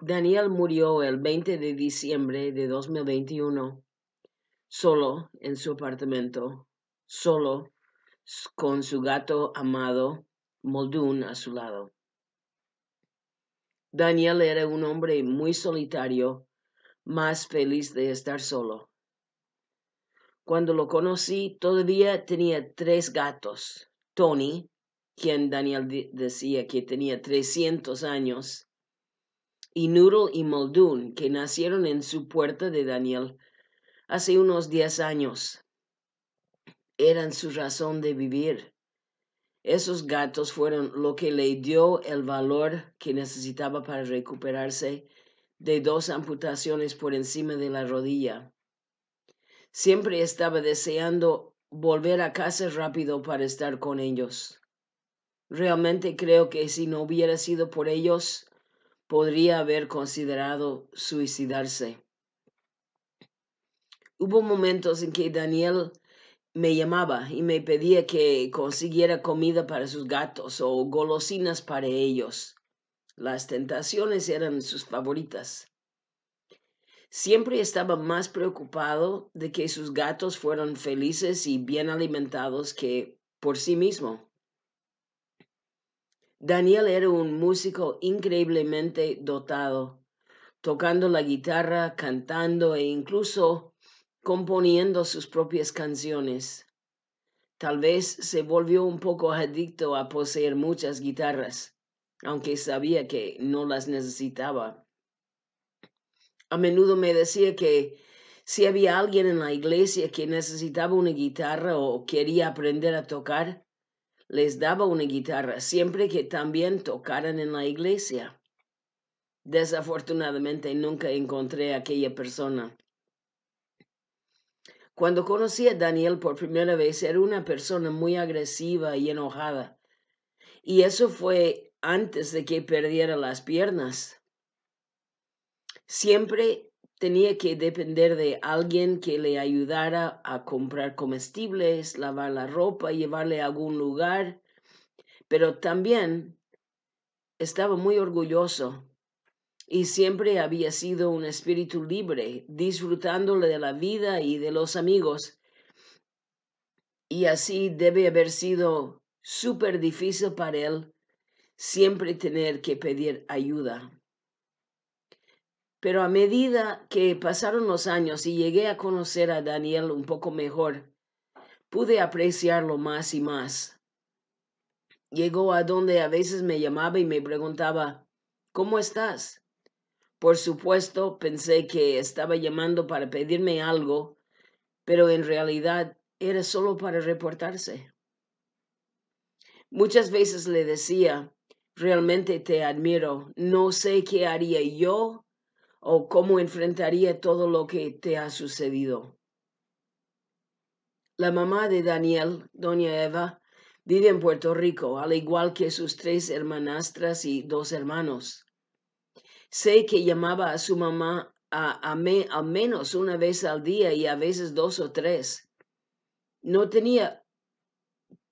Daniel murió el 20 de diciembre de 2021, solo en su apartamento, solo con su gato amado Muldoon a su lado. Daniel era un hombre muy solitario, más feliz de estar solo. Cuando lo conocí, todavía tenía tres gatos. Tony, quien Daniel decía que tenía 300 años, y Noodle y Muldoon, que nacieron en su puerta de Daniel hace unos diez años. Eran su razón de vivir. Esos gatos fueron lo que le dio el valor que necesitaba para recuperarse de dos amputaciones por encima de la rodilla. Siempre estaba deseando volver a casa rápido para estar con ellos. Realmente creo que si no hubiera sido por ellos, podría haber considerado suicidarse. Hubo momentos en que Daniel me llamaba y me pedía que consiguiera comida para sus gatos o golosinas para ellos. Las tentaciones eran sus favoritas. Siempre estaba más preocupado de que sus gatos fueran felices y bien alimentados que por sí mismo. Daniel era un músico increíblemente dotado, tocando la guitarra, cantando e incluso componiendo sus propias canciones. Tal vez se volvió un poco adicto a poseer muchas guitarras, aunque sabía que no las necesitaba. A menudo me decía que si había alguien en la iglesia que necesitaba una guitarra o quería aprender a tocar, les daba una guitarra siempre que también tocaran en la iglesia. Desafortunadamente nunca encontré a aquella persona. Cuando conocí a Daniel por primera vez era una persona muy agresiva y enojada. Y eso fue antes de que perdiera las piernas. Siempre tenía que depender de alguien que le ayudara a comprar comestibles, lavar la ropa, llevarle a algún lugar, pero también estaba muy orgulloso y siempre había sido un espíritu libre, disfrutándole de la vida y de los amigos. Y así debe haber sido súper difícil para él siempre tener que pedir ayuda. Pero a medida que pasaron los años y llegué a conocer a Daniel un poco mejor, pude apreciarlo más y más. Llegó a donde a veces me llamaba y me preguntaba, ¿cómo estás? Por supuesto, pensé que estaba llamando para pedirme algo, pero en realidad era solo para reportarse. Muchas veces le decía, realmente te admiro, no sé qué haría yo o cómo enfrentaría todo lo que te ha sucedido. La mamá de Daniel, doña Eva, vive en Puerto Rico, al igual que sus tres hermanastras y dos hermanos. Sé que llamaba a su mamá a, al menos una vez al día y a veces dos o tres. No tenía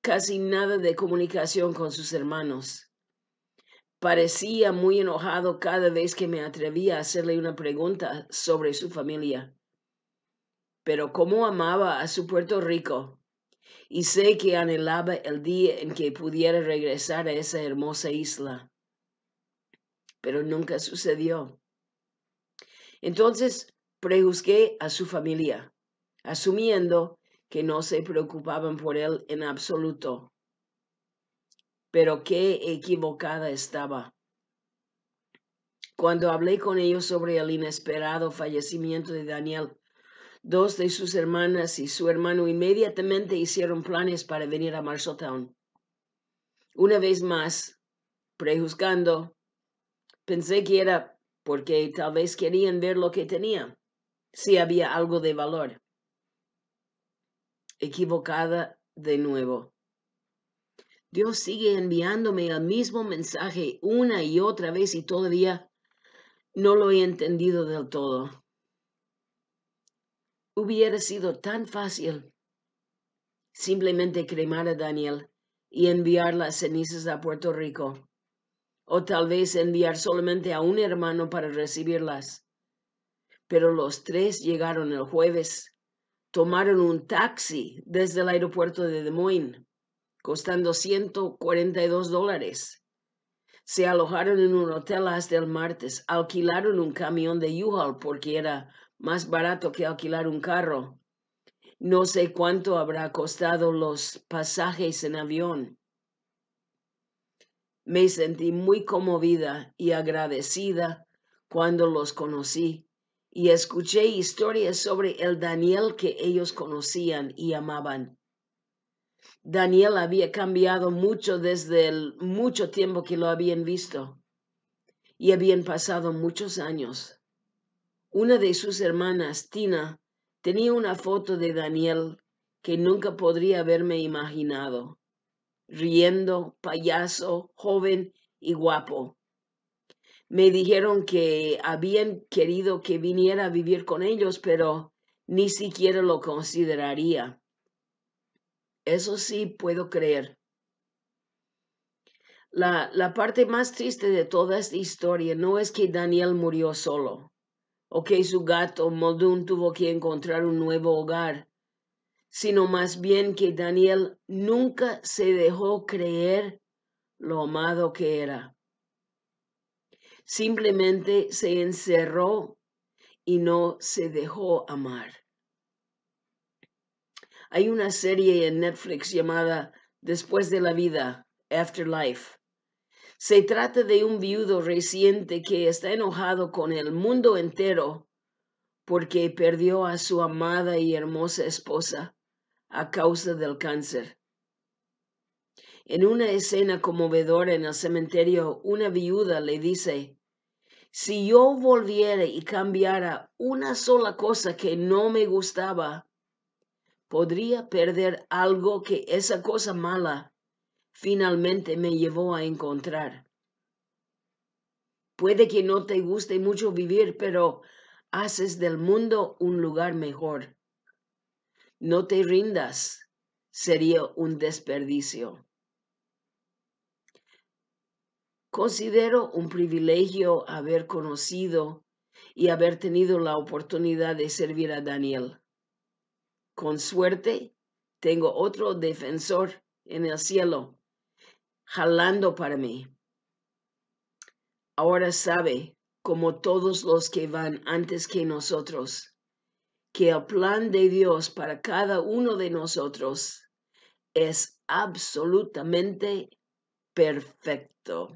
casi nada de comunicación con sus hermanos. Parecía muy enojado cada vez que me atrevía a hacerle una pregunta sobre su familia. Pero cómo amaba a su Puerto Rico, y sé que anhelaba el día en que pudiera regresar a esa hermosa isla. Pero nunca sucedió. Entonces prejuzgué a su familia, asumiendo que no se preocupaban por él en absoluto pero qué equivocada estaba. Cuando hablé con ellos sobre el inesperado fallecimiento de Daniel, dos de sus hermanas y su hermano inmediatamente hicieron planes para venir a Marshalltown. Una vez más, prejuzgando, pensé que era porque tal vez querían ver lo que tenía, si había algo de valor. Equivocada de nuevo. Dios sigue enviándome el mismo mensaje una y otra vez y todavía no lo he entendido del todo. Hubiera sido tan fácil simplemente cremar a Daniel y enviar las cenizas a Puerto Rico, o tal vez enviar solamente a un hermano para recibirlas. Pero los tres llegaron el jueves, tomaron un taxi desde el aeropuerto de Des Moines costando 142 dólares. Se alojaron en un hotel hasta el martes, alquilaron un camión de U-Haul porque era más barato que alquilar un carro. No sé cuánto habrá costado los pasajes en avión. Me sentí muy conmovida y agradecida cuando los conocí y escuché historias sobre el Daniel que ellos conocían y amaban. Daniel había cambiado mucho desde el mucho tiempo que lo habían visto. Y habían pasado muchos años. Una de sus hermanas, Tina, tenía una foto de Daniel que nunca podría haberme imaginado. Riendo, payaso, joven y guapo. Me dijeron que habían querido que viniera a vivir con ellos, pero ni siquiera lo consideraría. Eso sí puedo creer. La, parte más triste de toda esta historia no es que Daniel murió solo o que su gato Muldoon tuvo que encontrar un nuevo hogar, sino más bien que Daniel nunca se dejó creer lo amado que era. Simplemente se encerró y no se dejó amar. Hay una serie en Netflix llamada Después de la vida, Afterlife. Se trata de un viudo reciente que está enojado con el mundo entero porque perdió a su amada y hermosa esposa a causa del cáncer. En una escena conmovedora en el cementerio, una viuda le dice, si yo volviera y cambiara una sola cosa que no me gustaba, podría perder algo que esa cosa mala finalmente me llevó a encontrar. Puede que no te guste mucho vivir, pero haces del mundo un lugar mejor. No te rindas, sería un desperdicio. Considero un privilegio haber conocido y haber tenido la oportunidad de servir a Daniel. Con suerte, tengo otro defensor en el cielo, jalando para mí. Ahora sabe, como todos los que van antes que nosotros, que el plan de Dios para cada uno de nosotros es absolutamente perfecto.